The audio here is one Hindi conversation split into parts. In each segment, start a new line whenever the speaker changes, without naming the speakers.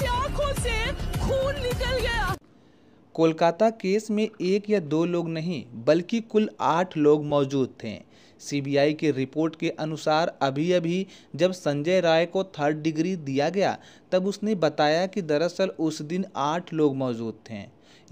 से आंखों से खून निकल गया कोलकाता केस में एक या दो लोग नहीं बल्कि कुल आठ लोग मौजूद थे सीबीआई की रिपोर्ट के अनुसार अभी अभी जब संजय राय को थर्ड डिग्री दिया गया तब उसने बताया कि दरअसल उस दिन आठ लोग मौजूद थे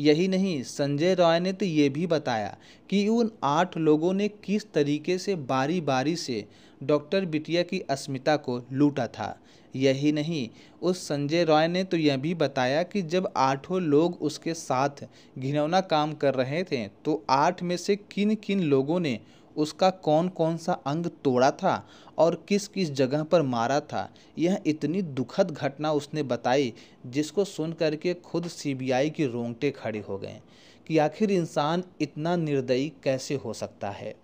यही नहीं संजय राय ने तो ये भी बताया कि उन आठ लोगों ने किस तरीके से बारी बारी से डॉक्टर बिटिया की अस्मिता को लूटा था यही नहीं उस संजय रॉय ने तो यह भी बताया कि जब आठों लोग उसके साथ घिनौना काम कर रहे थे तो आठ में से किन किन लोगों ने उसका कौन कौन सा अंग तोड़ा था और किस किस जगह पर मारा था यह इतनी दुखद घटना उसने बताई जिसको सुन करके खुद सीबीआई की रोंगटे खड़े हो गए कि आखिर इंसान इतना निर्दयी कैसे हो सकता है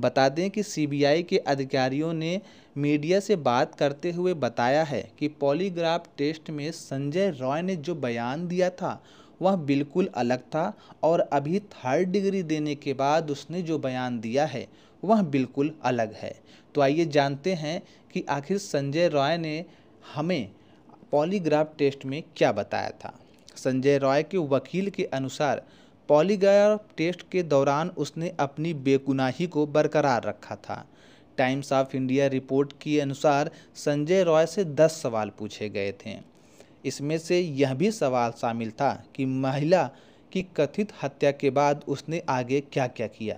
बता दें कि सीबीआई के अधिकारियों ने मीडिया से बात करते हुए बताया है कि पॉलीग्राफ टेस्ट में संजय रॉय ने जो बयान दिया था वह बिल्कुल अलग था और अभी थर्ड डिग्री देने के बाद उसने जो बयान दिया है वह बिल्कुल अलग है तो आइए जानते हैं कि आखिर संजय रॉय ने हमें पॉलीग्राफ टेस्ट में क्या बताया था संजय रॉय के वकील के अनुसार पॉलीगया टेस्ट के दौरान उसने अपनी बेगुनाही को बरकरार रखा था टाइम्स ऑफ इंडिया रिपोर्ट के अनुसार संजय रॉय से दस सवाल पूछे गए थे इसमें से यह भी सवाल शामिल था कि महिला की कथित हत्या के बाद उसने आगे क्या क्या किया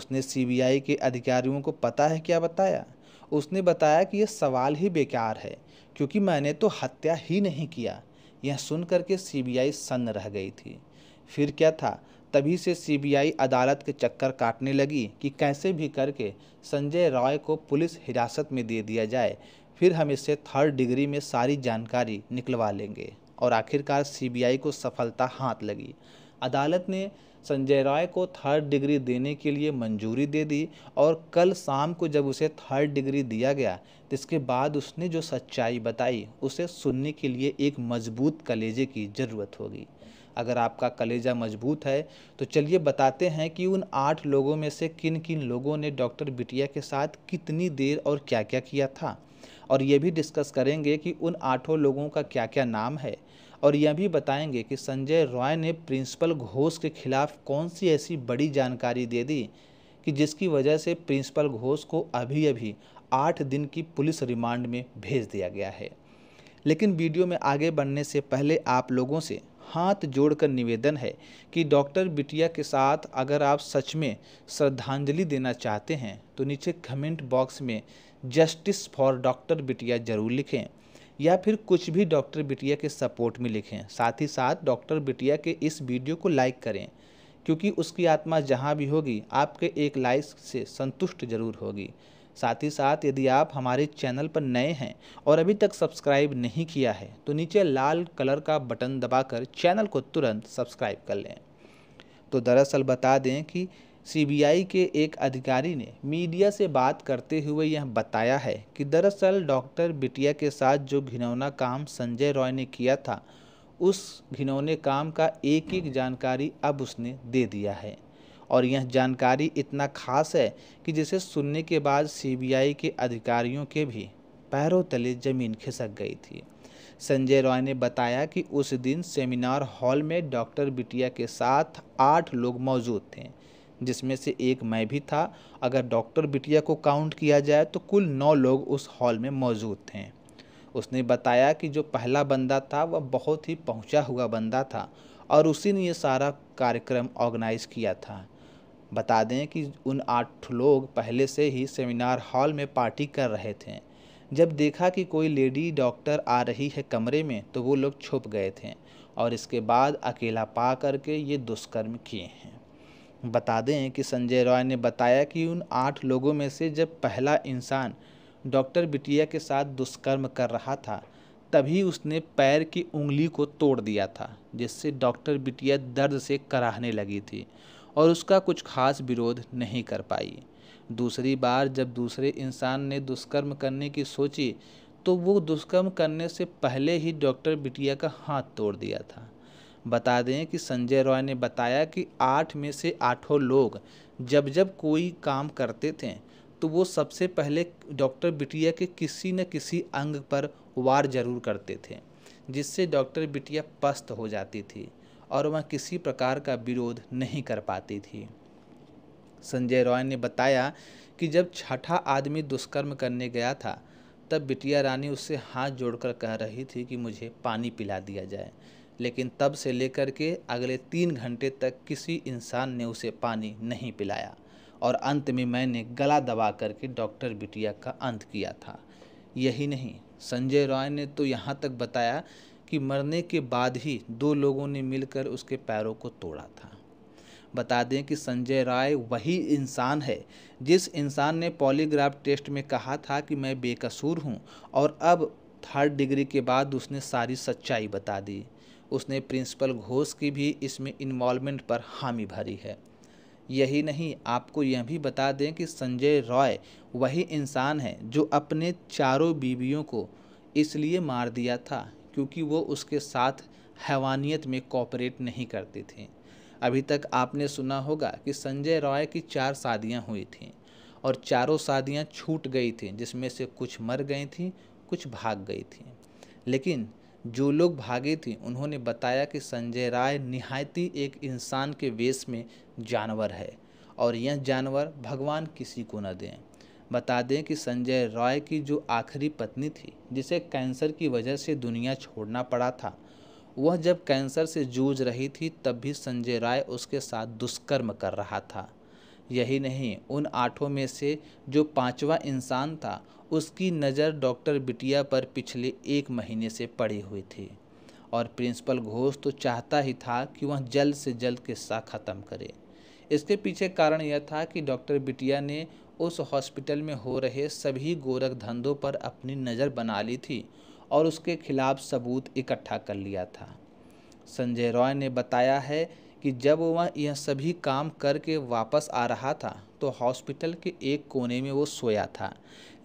उसने सीबीआई के अधिकारियों को पता है क्या बताया उसने बताया कि यह सवाल ही बेकार है क्योंकि मैंने तो हत्या ही नहीं किया यह सुन करके सीबीआई सन्न रह गई थी फिर क्या था तभी से सीबीआई अदालत के चक्कर काटने लगी कि कैसे भी करके संजय रॉय को पुलिस हिरासत में दे दिया जाए फिर हम इसे थर्ड डिग्री में सारी जानकारी निकलवा लेंगे और आखिरकार सीबीआई को सफलता हाथ लगी अदालत ने संजय रॉय को थर्ड डिग्री देने के लिए मंजूरी दे दी और कल शाम को जब उसे थर्ड डिग्री दिया गया तो इसके बाद उसने जो सच्चाई बताई उसे सुनने के लिए एक मजबूत कलेजे की ज़रूरत होगी अगर आपका कलेजा मजबूत है तो चलिए बताते हैं कि उन आठ लोगों में से किन किन लोगों ने डॉक्टर बिटिया के साथ कितनी देर और क्या क्या किया था और ये भी डिस्कस करेंगे कि उन आठों लोगों का क्या क्या नाम है और यह भी बताएंगे कि संजय रॉय ने प्रिंसिपल घोष के खिलाफ कौन सी ऐसी बड़ी जानकारी दे दी कि जिसकी वजह से प्रिंसिपल घोष को अभी अभी आठ दिन की पुलिस रिमांड में भेज दिया गया है लेकिन वीडियो में आगे बढ़ने से पहले आप लोगों से हाथ जोड़कर निवेदन है कि डॉक्टर बिटिया के साथ अगर आप सच में श्रद्धांजलि देना चाहते हैं तो नीचे कमेंट बॉक्स में जस्टिस फॉर डॉक्टर बिटिया जरूर लिखें या फिर कुछ भी डॉक्टर बिटिया के सपोर्ट में लिखें साथ ही साथ डॉक्टर बिटिया के इस वीडियो को लाइक करें क्योंकि उसकी आत्मा जहाँ भी होगी आपके एक लाइक से संतुष्ट जरूर होगी साथ ही साथ यदि आप हमारे चैनल पर नए हैं और अभी तक सब्सक्राइब नहीं किया है तो नीचे लाल कलर का बटन दबाकर चैनल को तुरंत सब्सक्राइब कर लें तो दरअसल बता दें कि सीबीआई के एक अधिकारी ने मीडिया से बात करते हुए यह बताया है कि दरअसल डॉक्टर बिटिया के साथ जो घिनौना काम संजय रॉय ने किया था उस घिनौने काम का एक एक जानकारी अब उसने दे दिया है और यह जानकारी इतना खास है कि जिसे सुनने के बाद सीबीआई के अधिकारियों के भी पैरों तले जमीन खिसक गई थी संजय रॉय ने बताया कि उस दिन सेमिनार हॉल में डॉक्टर बिटिया के साथ आठ लोग मौजूद थे जिसमें से एक मैं भी था अगर डॉक्टर बिटिया को काउंट किया जाए तो कुल नौ लोग उस हॉल में मौजूद थे उसने बताया कि जो पहला बंदा था वह बहुत ही पहुंचा हुआ बंदा था और उसी ने ये सारा कार्यक्रम ऑर्गेनाइज किया था बता दें कि उन आठ लोग पहले से ही सेमिनार हॉल में पार्टी कर रहे थे जब देखा कि कोई लेडी डॉक्टर आ रही है कमरे में तो वो लोग छुप गए थे और इसके बाद अकेला पा करके ये दुष्कर्म किए हैं बता दें कि संजय रॉय ने बताया कि उन आठ लोगों में से जब पहला इंसान डॉक्टर बिटिया के साथ दुष्कर्म कर रहा था तभी उसने पैर की उंगली को तोड़ दिया था जिससे डॉक्टर बिटिया दर्द से कराहने लगी थी और उसका कुछ खास विरोध नहीं कर पाई दूसरी बार जब दूसरे इंसान ने दुष्कर्म करने की सोची तो वो दुष्कर्म करने से पहले ही डॉक्टर बिटिया का हाथ तोड़ दिया था बता दें कि संजय रॉय ने बताया कि आठ में से आठों लोग जब जब कोई काम करते थे तो वो सबसे पहले डॉक्टर बिटिया के किसी न किसी अंग पर वार जरूर करते थे जिससे डॉक्टर बिटिया पस्त हो जाती थी और वह किसी प्रकार का विरोध नहीं कर पाती थी संजय रॉय ने बताया कि जब छठा आदमी दुष्कर्म करने गया था तब बिटिया रानी उससे हाथ जोड़कर कह रही थी कि मुझे पानी पिला दिया जाए लेकिन तब से लेकर के अगले तीन घंटे तक किसी इंसान ने उसे पानी नहीं पिलाया और अंत में मैंने गला दबा करके डॉक्टर बिटिया का अंत किया था यही नहीं संजय रॉय ने तो यहाँ तक बताया कि मरने के बाद ही दो लोगों ने मिलकर उसके पैरों को तोड़ा था बता दें कि संजय राय वही इंसान है जिस इंसान ने पॉलीग्राफ टेस्ट में कहा था कि मैं बेकसूर हूँ और अब थर्ड डिग्री के बाद उसने सारी सच्चाई बता दी उसने प्रिंसिपल घोष की भी इसमें इन्वॉल्वमेंट पर हामी भरी है यही नहीं आपको यह भी बता दें कि संजय रॉय वही इंसान है जो अपने चारों बीवियों को इसलिए मार दिया था क्योंकि वो उसके साथ हैवानियत में कॉपरेट नहीं करते थे अभी तक आपने सुना होगा कि संजय रॉय की चार शादियाँ हुई थीं और चारों शादियाँ छूट गई थीं जिसमें से कुछ मर गई थीं कुछ भाग गई थीं लेकिन जो लोग भागे थे उन्होंने बताया कि संजय राय निहायती एक इंसान के वेश में जानवर है और यह जानवर भगवान किसी को न दें बता दें कि संजय रॉय की जो आखिरी पत्नी थी जिसे कैंसर की वजह से दुनिया छोड़ना पड़ा था वह जब कैंसर से जूझ रही थी तब भी संजय राय उसके साथ दुष्कर्म कर रहा था यही नहीं उन आठों में से जो पांचवा इंसान था उसकी नज़र डॉक्टर बिटिया पर पिछले एक महीने से पड़ी हुई थी और प्रिंसिपल घोष तो चाहता ही था कि वह जल्द से जल्द किस्सा ख़त्म करे इसके पीछे कारण यह था कि डॉक्टर बिटिया ने उस हॉस्पिटल में हो रहे सभी गोरख धंधों पर अपनी नज़र बना ली थी और उसके खिलाफ सबूत इकट्ठा कर लिया था संजय रॉय ने बताया है कि जब वह यह सभी काम करके वापस आ रहा था तो हॉस्पिटल के एक कोने में वो सोया था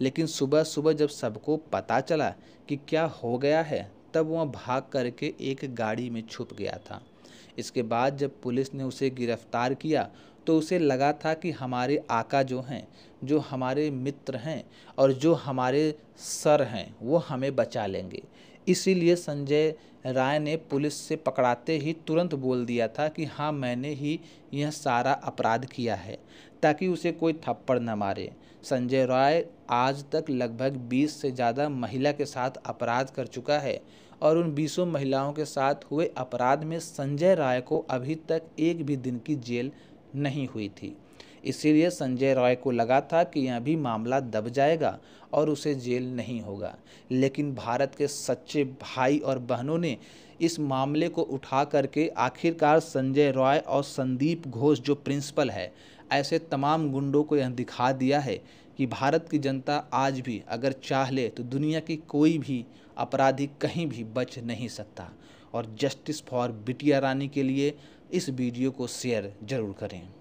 लेकिन सुबह सुबह जब सबको पता चला कि क्या हो गया है तब वह भाग करके एक गाड़ी में छुप गया था इसके बाद जब पुलिस ने उसे गिरफ्तार किया तो उसे लगा था कि हमारे आका जो हैं जो हमारे मित्र हैं और जो हमारे सर हैं वो हमें बचा लेंगे इसीलिए संजय राय ने पुलिस से पकड़ाते ही तुरंत बोल दिया था कि हाँ मैंने ही यह सारा अपराध किया है ताकि उसे कोई थप्पड़ न मारे संजय राय आज तक लगभग 20 से ज़्यादा महिला के साथ अपराध कर चुका है और उन बीसों महिलाओं के साथ हुए अपराध में संजय राय को अभी तक एक भी दिन की जेल नहीं हुई थी इसीलिए संजय रॉय को लगा था कि यह भी मामला दब जाएगा और उसे जेल नहीं होगा लेकिन भारत के सच्चे भाई और बहनों ने इस मामले को उठा करके आखिरकार संजय रॉय और संदीप घोष जो प्रिंसिपल है ऐसे तमाम गुंडों को यह दिखा दिया है कि भारत की जनता आज भी अगर चाह ले तो दुनिया की कोई भी अपराधी कहीं भी बच नहीं सकता और जस्टिस फॉर बिटिया रानी के लिए इस वीडियो को शेयर ज़रूर करें